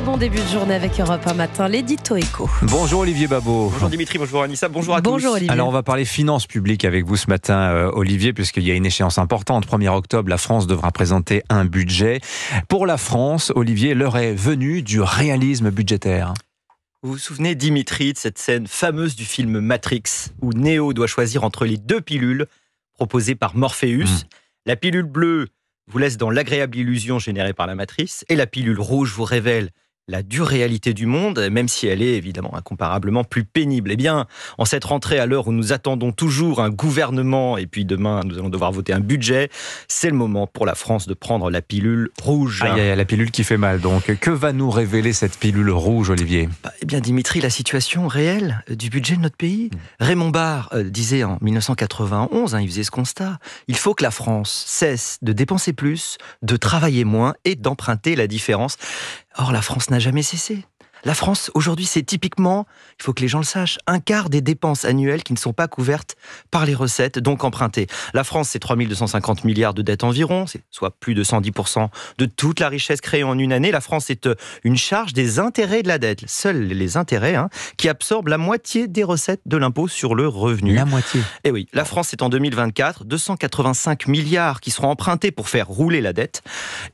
bon début de journée avec Europe un matin, l'édito éco. Bonjour Olivier Babot. Bonjour Dimitri, bonjour Anissa, bonjour à bonjour Olivier. Alors on va parler finances publiques avec vous ce matin euh, Olivier puisqu'il y a une échéance importante. 1er octobre, la France devra présenter un budget. Pour la France, Olivier, l'heure est venue du réalisme budgétaire. Vous vous souvenez, Dimitri, de cette scène fameuse du film Matrix, où Neo doit choisir entre les deux pilules proposées par Morpheus. Hmm. La pilule bleue vous laisse dans l'agréable illusion générée par la matrice, et la pilule rouge vous révèle la dure réalité du monde, même si elle est évidemment incomparablement plus pénible. Eh bien, en cette rentrée à l'heure où nous attendons toujours un gouvernement et puis demain nous allons devoir voter un budget, c'est le moment pour la France de prendre la pilule rouge. Ah, y a la pilule qui fait mal donc. Que va nous révéler cette pilule rouge, Olivier bah, Eh bien, Dimitri, la situation réelle euh, du budget de notre pays. Mm. Raymond Barre euh, disait en 1991, hein, il faisait ce constat, il faut que la France cesse de dépenser plus, de travailler moins et d'emprunter la différence. Or, la France n'a jamais cessé la France, aujourd'hui, c'est typiquement, il faut que les gens le sachent, un quart des dépenses annuelles qui ne sont pas couvertes par les recettes, donc empruntées. La France, c'est 3250 milliards de dettes environ, c'est soit plus de 110% de toute la richesse créée en une année. La France est euh, une charge des intérêts de la dette, seuls les intérêts, hein, qui absorbent la moitié des recettes de l'impôt sur le revenu. La moitié Eh oui, la France c'est en 2024, 285 milliards qui seront empruntés pour faire rouler la dette.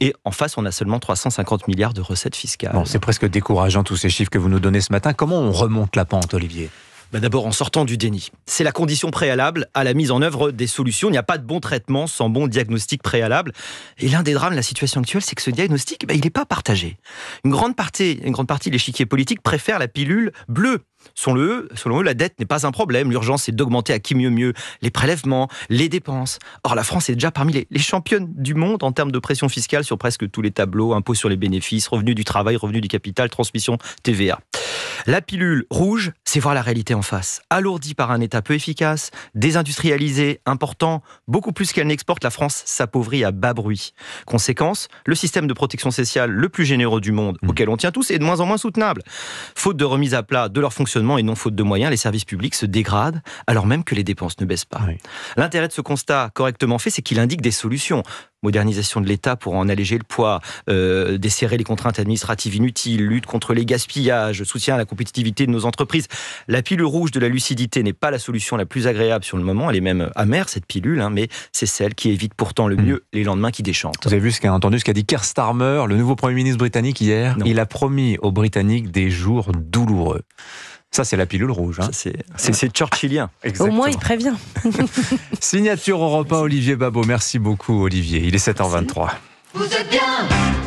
Et en face, on a seulement 350 milliards de recettes fiscales. Bon, c'est presque décourageant tout tous ces chiffres que vous nous donnez ce matin. Comment on remonte la pente, Olivier ben D'abord en sortant du déni. C'est la condition préalable à la mise en œuvre des solutions. Il n'y a pas de bon traitement sans bon diagnostic préalable. Et l'un des drames de la situation actuelle, c'est que ce diagnostic, ben, il n'est pas partagé. Une grande partie, une grande partie de l'échiquier politique préfère la pilule bleue Selon eux, selon eux, la dette n'est pas un problème. L'urgence c'est d'augmenter à qui mieux mieux les prélèvements, les dépenses. Or, la France est déjà parmi les, les championnes du monde en termes de pression fiscale sur presque tous les tableaux, impôts sur les bénéfices, revenus du travail, revenus du capital, transmission TVA. La pilule rouge, c'est voir la réalité en face. Alourdie par un État peu efficace, désindustrialisé, important, beaucoup plus qu'elle n'exporte, la France s'appauvrit à bas bruit. Conséquence, le système de protection sociale le plus généreux du monde, mmh. auquel on tient tous, est de moins en moins soutenable. Faute de remise à plat de leur fonctionnement et non faute de moyens, les services publics se dégradent, alors même que les dépenses ne baissent pas. L'intérêt de ce constat correctement fait, c'est qu'il indique des solutions modernisation de l'État pour en alléger le poids, euh, desserrer les contraintes administratives inutiles, lutte contre les gaspillages, soutien à la compétitivité de nos entreprises. La pilule rouge de la lucidité n'est pas la solution la plus agréable sur le moment, elle est même amère cette pilule, hein, mais c'est celle qui évite pourtant le hmm. mieux les lendemains qui déchantent. Vous avez vu ce qu'a entendu ce qu'a dit Keir Starmer, le nouveau Premier ministre britannique hier Il a promis aux Britanniques des jours douloureux. Ça, c'est la pilule rouge. Hein. C'est ah. churchillien. Au moins, il prévient. Signature repas Olivier Babot. Merci beaucoup, Olivier. Il est 7h23. Vous êtes bien